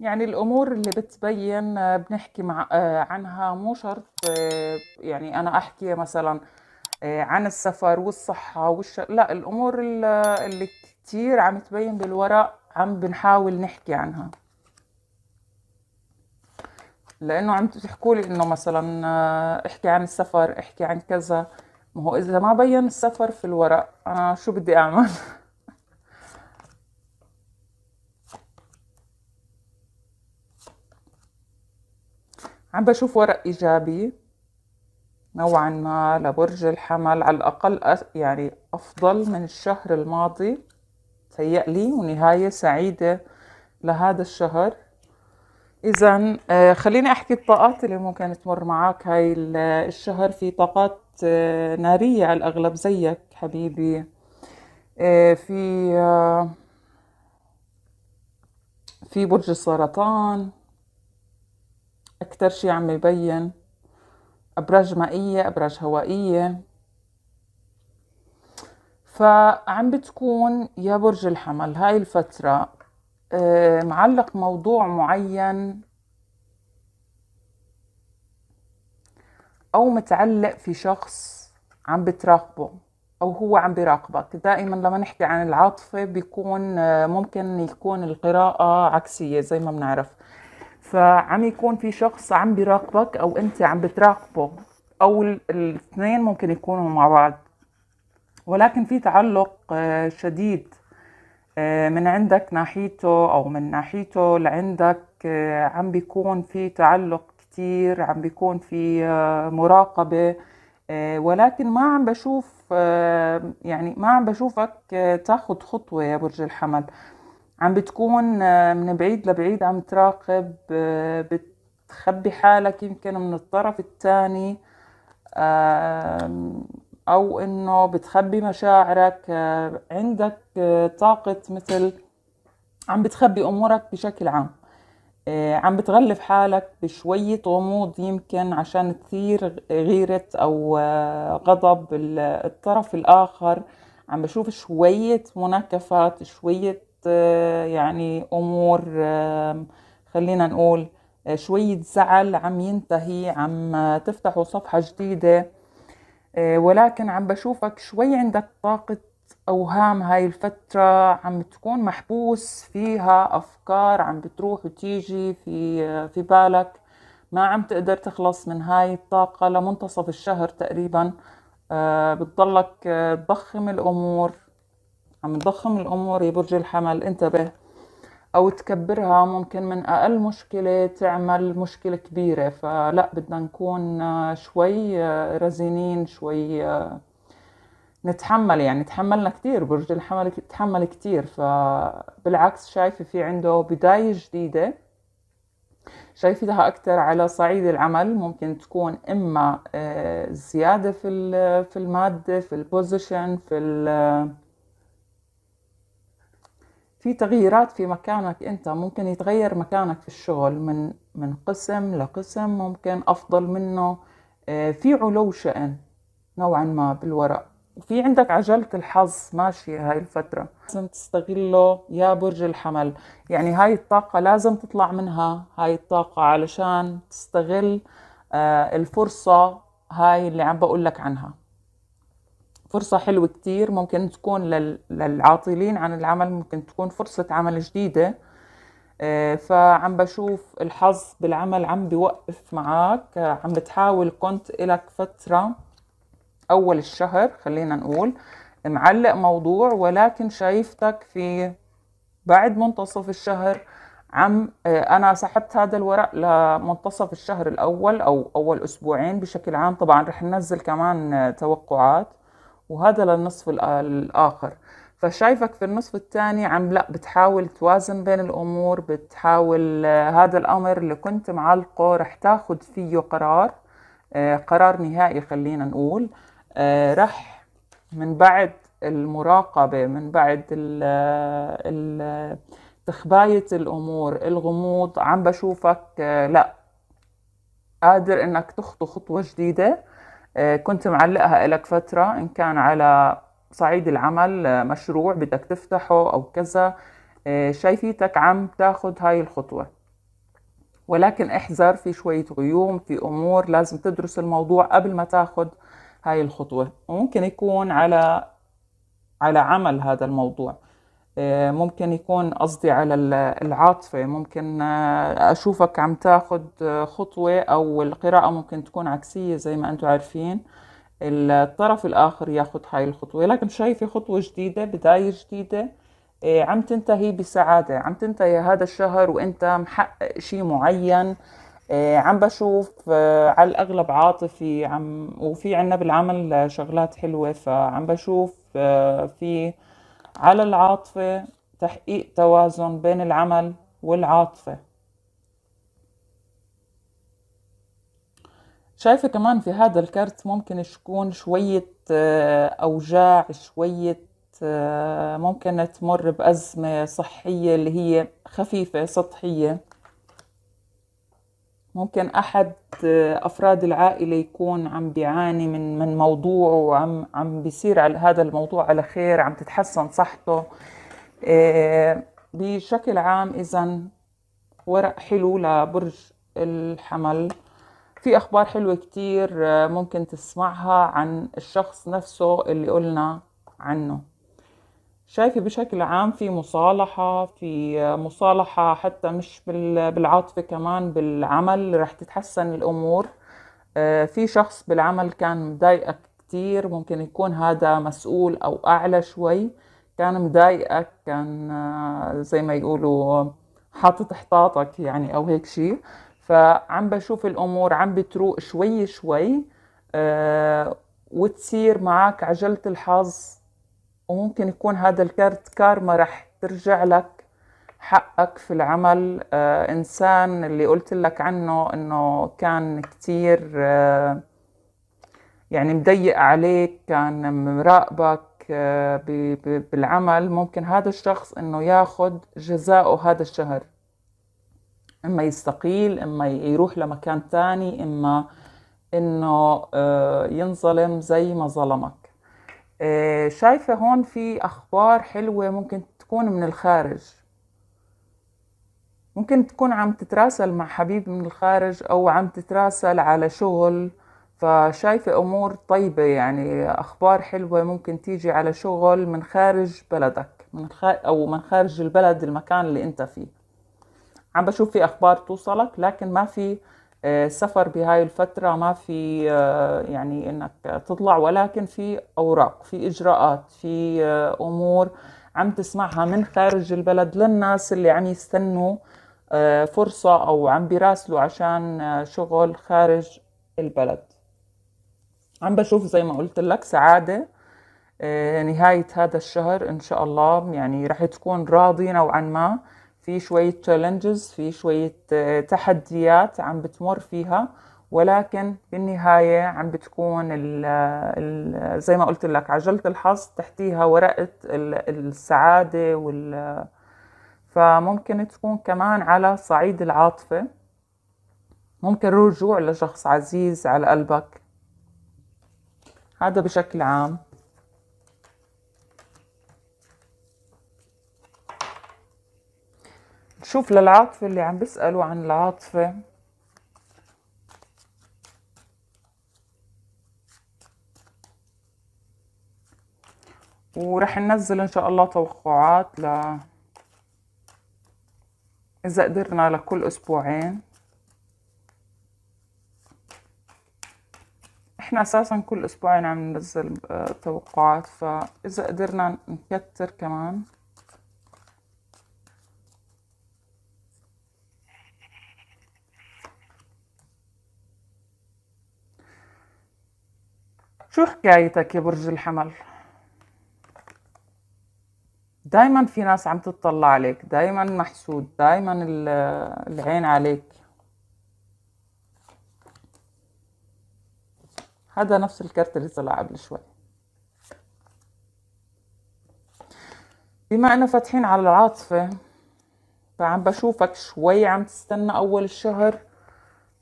يعني الامور اللي بتبين آه، بنحكي مع آه، عنها مو شرط آه، يعني انا احكي مثلا عن السفر والصحة والش... لا الامور اللي كتير عم تبين بالورق عم بنحاول نحكي عنها لانه عم تحكوا لي انه مثلا احكي عن السفر احكي عن كذا ما هو اذا ما بين السفر في الورق انا شو بدي اعمل عم بشوف ورق إيجابي نوعا ما لبرج الحمل على الأقل يعني أفضل من الشهر الماضي تهيأ لي ونهاية سعيدة لهذا الشهر إذا آه، خليني أحكي الطاقات اللي ممكن تمر معك هاي الشهر في طاقات آه، نارية على الأغلب زيك حبيبي آه، في في برج السرطان أكتر شي عم يبين أبراج مائية أبراج هوائية فعم بتكون يا برج الحمل هاي الفترة آه، معلق موضوع معين أو متعلق في شخص عم بتراقبه أو هو عم بيراقبك دائما لما نحكي عن العاطفة بيكون آه، ممكن يكون القراءة عكسية زي ما بنعرف فعم يكون في شخص عم بيراقبك او انت عم بتراقبه او الاثنين ممكن يكونوا مع بعض ولكن في تعلق آه، شديد آه، من عندك ناحيته او من ناحيته لعندك آه، عم بيكون في تعلق كتير عم بيكون في مراقبه ولكن ما عم بشوف يعني ما عم بشوفك تاخد خطوه يا برج الحمل عم بتكون آه، من بعيد لبعيد عم تراقب آه، بتخبي حالك يمكن من الطرف الثاني او انه بتخبي مشاعرك آه، عندك طاقة مثل عم بتخبي امورك بشكل عام عم بتغلف حالك بشوية غموض يمكن عشان تثير غيرة أو غضب الطرف الآخر عم بشوف شوية مناكفات شوية يعني امور خلينا نقول آه، شوية زعل عم ينتهي عم آه، تفتحوا صفحة جديدة آه، ولكن عم بشوفك شوي عندك طاقة أوهام هاي الفترة عم تكون محبوس فيها أفكار عم بتروح وتيجي في, في بالك ما عم تقدر تخلص من هاي الطاقة لمنتصف الشهر تقريبا بتضلك تضخم الأمور عم تضخم الأمور لبرج الحمل انتبه أو تكبرها ممكن من أقل مشكلة تعمل مشكلة كبيرة فلا بدنا نكون آه، شوي آه، رزينين شوي آه، نتحمل يعني تحملنا كتير برج الحمل تحمل كتير فبالعكس شايفة في عنده بداية جديدة شايفتها أكثر على صعيد العمل ممكن تكون إما زيادة في في المادة في البوزيشن في في تغييرات في مكانك انت ممكن يتغير مكانك في الشغل من من قسم لقسم ممكن افضل منه آه، في علو شأن نوعا ما بالورق وفي عندك عجلة الحظ ماشية هاي الفترة لازم تستغله يا برج الحمل يعني هاي الطاقة لازم تطلع منها هاي الطاقة علشان تستغل آه، الفرصة هاي اللي عم بقول لك عنها فرصة حلوة كتير ممكن تكون للعاطلين عن العمل ممكن تكون فرصة عمل جديدة آه، فعم بشوف الحظ بالعمل عم بوقف معك عم بتحاول كنت إلك فترة أول الشهر خلينا نقول معلق موضوع ولكن شايفتك في بعد منتصف الشهر عم آه، انا سحبت هذا الورق لمنتصف الشهر الاول او اول اسبوعين بشكل عام طبعا رح ننزل كمان توقعات وهذا للنصف الآخر فشايفك في النصف الثاني عم لا بتحاول توازن بين الأمور بتحاول آه، هذا الأمر اللي كنت معلقه رح تاخد فيه قرار آه، قرار نهائي خلينا نقول آه، رح من بعد المراقبة من بعد ال ال تخباية الأمور الغموض عم بشوفك لا قادر إنك تخطو خطوة جديدة آه، كنت معلقها لك فترة إن كان على صعيد العمل آه، مشروع بدك تفتحه أو كذا آه، شايفيتك عم تاخد هاي الخطوة ولكن احذر في شوية غيوم في أمور لازم تدرس الموضوع قبل ما تاخد هاي الخطوة وممكن يكون على على عمل هذا الموضوع آه، ممكن يكون قصدي على العاطفة ممكن آه، أشوفك عم تاخد آه، خطوة أو القراءة ممكن تكون عكسية زي ما أنتم عارفين الطرف الآخر ياخد هاي الخطوة لكن شايفة خطوة جديدة بداية جديدة عم تنتهي بسعادة عم تنتهي هذا الشهر وأنت محقق شيء معين عم بشوف على الأغلب عاطفي عم وفي عنا بالعمل شغلات حلوة فعم بشوف في على العاطفة تحقيق توازن بين العمل والعاطفة شايفة كمان في هذا الكرت ممكن يكون شوية آه، أوجاع شوية آه، ممكن تمر بأزمة صحية اللي هي خفيفة سطحية ممكن احد آه، افراد العائله يكون عم بيعاني من من موضوع وعم عم بيصير على هذا الموضوع على خير عم تتحسن صحته آه، بشكل عام اذا ورق حلو لبرج الحمل في اخبار حلوه كتير آه، ممكن تسمعها عن الشخص نفسه اللي قلنا عنه شايفة بشكل عام في مصالحة في مصالحة حتى مش بالعاطفة كمان بالعمل رح تتحسن الأمور آه، في شخص بالعمل كان مضايقك كتير ممكن يكون هذا مسؤول أو أعلى شوي كان مضايقك كان آه، زي ما يقولوا حاطط احتاطك يعني أو هيك شيء فعم بشوف الأمور عم بتروق شوي شوي آه، وتصير معك عجلة الحظ وممكن يكون هذا الكارت كارما رح ترجع لك حقك في العمل آه إنسان اللي قلت لك عنه إنه كان كتير آه يعني مضيق عليك كان مراقبك آه بالعمل ممكن هذا الشخص إنه ياخد جزاؤه هذا الشهر إما يستقيل إما يروح لمكان تاني إما إنه آه، ينظلم زي ما ظلمك آه، شايفة هون في أخبار حلوة ممكن تكون من الخارج ممكن تكون عم تتراسل مع حبيب من الخارج أو عم تتراسل على شغل فشايفة أمور طيبة يعني أخبار حلوة ممكن تيجي على شغل من خارج بلدك من خ... أو من خارج البلد المكان اللي أنت فيه عم بشوف في أخبار توصلك لكن ما في آه، سفر بهاي الفترة ما في آه، يعني انك تطلع ولكن في اوراق في اجراءات في آه، امور عم تسمعها من خارج البلد للناس اللي عم يستنوا فرصة او عم بيراسلوا عشان شغل خارج البلد عم بشوف زي ما قلت لك سعادة نهاية هذا الشهر إن شاء الله يعني رح تكون راضي نوعا ما في شوية تشالنجز في شوية آه، تحديات عم بتمر فيها ولكن بالنهاية عم بتكون ال ال زي ما قلت لك عجلة الحظ تحتيها ورقة السعادة وال فممكن تكون كمان على صعيد العاطفة ممكن رجوع لشخص عزيز على قلبك هذا بشكل عام شوف للعاطفة اللي عم بيسألوا عن العاطفة ورح ننزل ان شاء الله توقعات ل اذا قدرنا لكل اسبوعين احنا اساسا كل اسبوعين عم ننزل آه، توقعات فاذا قدرنا نكتر كمان شو حكايتك يا برج الحمل دايما في ناس عم تتطلع عليك دايما محسود دايما العين عليك هذا نفس الكرت اللي طلع قبل شوي بما انه فاتحين على العاطفة فعم بشوفك شوي عم تستنى اول الشهر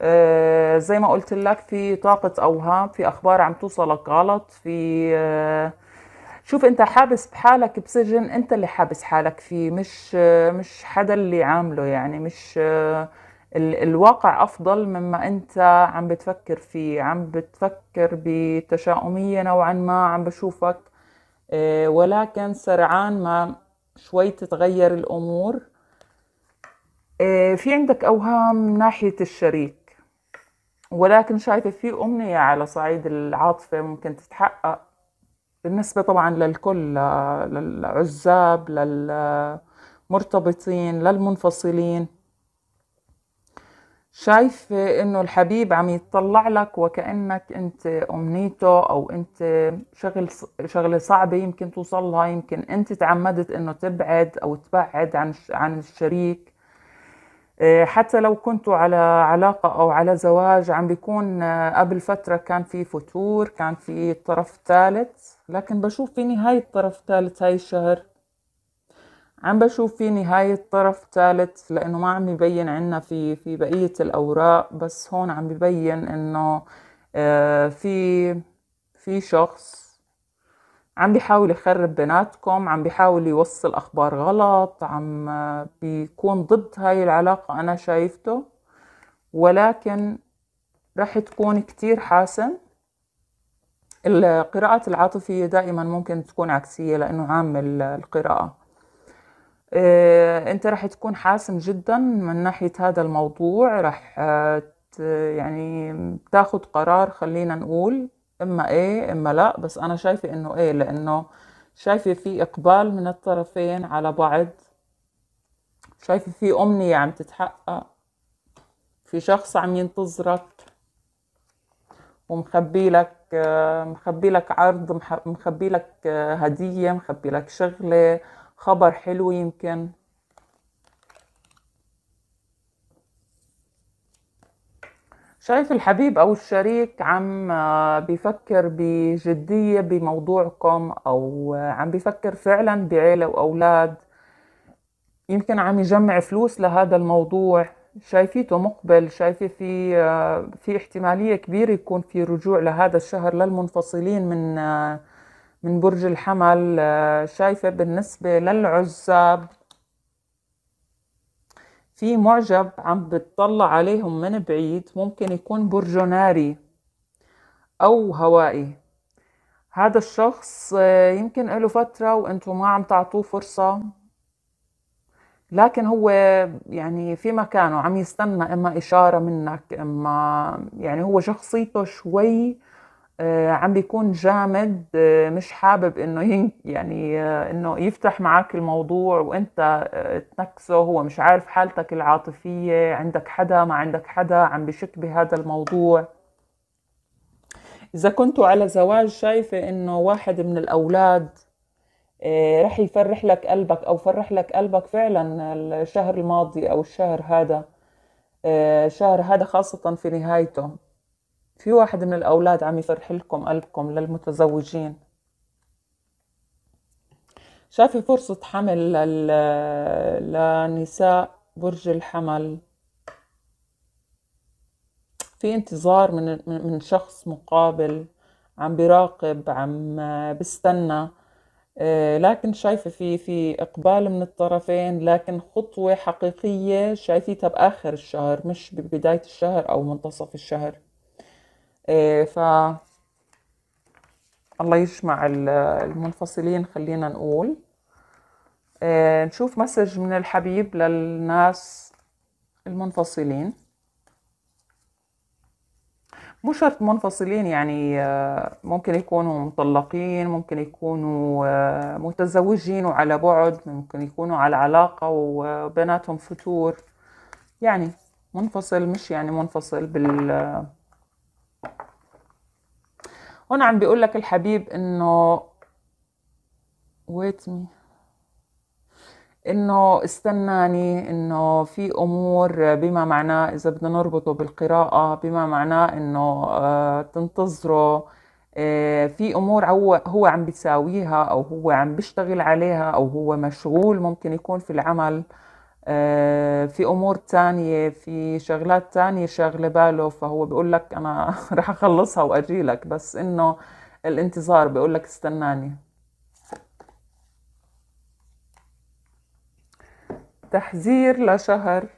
آه، زي ما قلت لك في طاقة أوهام في أخبار عم توصلك غلط في آه، شوف أنت حابس بحالك بسجن أنت اللي حابس حالك فيه مش آه، مش حدا اللي عامله يعني مش الواقع أفضل مما أنت عم بتفكر فيه عم بتفكر بتشاؤمية نوعا ما عم بشوفك ولكن سرعان ما شوي تتغير الأمور في عندك أوهام ناحية الشريك ولكن شايفة في أمنية على صعيد العاطفة ممكن تتحقق بالنسبة طبعا للكل آه، للعزاب للمرتبطين للمنفصلين شايفة إنه الحبيب عم يتطلع لك وكأنك أنت أمنيته أو أنت شغل شغلة صعبة يمكن توصلها يمكن أنت تعمدت إنه تبعد أو تبعد عن عن الشريك إيه، حتى لو كنتوا على علاقة أو على زواج عم بيكون آه، قبل فترة كان في فتور كان في طرف ثالث لكن بشوف في نهاية طرف ثالث هاي الشهر عم بشوف في نهاية طرف ثالث لأنه ما عم يبين عنا في في بقية الأوراق بس هون عم ببين إنه آه، في في شخص عم بيحاول يخرب بيناتكم عم بيحاول يوصل أخبار غلط عم بيكون ضد هاي العلاقة أنا شايفته ولكن رح تكون كتير حاسم القراءات العاطفية دائما ممكن تكون عكسية لأنه عامل القراءة إيه، أنت رح تكون حاسم جدا من ناحية هذا الموضوع رح آه، يعني تاخد قرار خلينا نقول اما ايه اما لا بس انا شايفه انه ايه لانه شايفه في اقبال من الطرفين على بعض شايفه في امنيه عم تتحقق في شخص عم ينتظرك ومخبي لك مخبي لك عرض مخبي لك هديه مخبي لك شغله خبر حلو يمكن شايف الحبيب أو الشريك عم آه، بيفكر بجدية بموضوعكم أو آه، عم بيفكر فعلا بعيلة وأولاد يمكن عم يجمع فلوس لهذا الموضوع شايفيته مقبل شايفة في آه، في احتمالية كبيرة يكون في رجوع لهذا الشهر للمنفصلين من من برج الحمل شايفة بالنسبة للعزاب في معجب عم بتطلع عليهم من بعيد ممكن يكون برجوناري ناري أو هوائي هذا الشخص آه، يمكن له فترة وانتم ما عم تعطوه فرصة لكن هو يعني في مكانه عم يستنى اما اشارة منك اما يعني هو شخصيته شوي آه، عم بيكون جامد آه، مش حابب انه يعني آه، انه يفتح معك الموضوع وانت تنكسه هو مش عارف حالتك العاطفيه عندك حدا ما عندك حدا عم بشك بهذا الموضوع اذا كنتوا على زواج شايفه انه واحد من الاولاد رح يفرح لك قلبك او فرح لك قلبك فعلا الشهر الماضي او الشهر هذا الشهر هذا خاصه في نهايته في واحد من الأولاد عم يفرح لكم قلبكم للمتزوجين شافي فرصة حمل لنساء برج الحمل في انتظار من من شخص مقابل عم بيراقب عم بستنى آه، لكن شايفة في في إقبال من الطرفين لكن خطوة حقيقية شايفيتها بآخر الشهر مش ببداية الشهر أو منتصف الشهر إيه، ف الله يجمع المنفصلين خلينا نقول إيه، نشوف مسج من الحبيب للناس المنفصلين مو شرط منفصلين يعني آه، ممكن يكونوا مطلقين ممكن يكونوا آه، متزوجين وعلى بعد ممكن يكونوا على علاقة وبناتهم فتور يعني منفصل مش يعني منفصل بال هون عم بيقول لك الحبيب انه ويت مي انه استناني انه في امور بما معناه اذا بدنا نربطه بالقراءه بما معناه انه آه، تنتظره آه، في امور هو هو عم بيساويها او هو عم بيشتغل عليها او هو مشغول ممكن يكون في العمل آه، في امور تانية في شغلات تانية شاغله باله فهو بيقول لك انا رح اخلصها واجي لك بس انه الانتظار بيقول لك استناني تحذير لشهر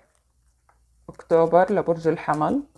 اكتوبر لبرج الحمل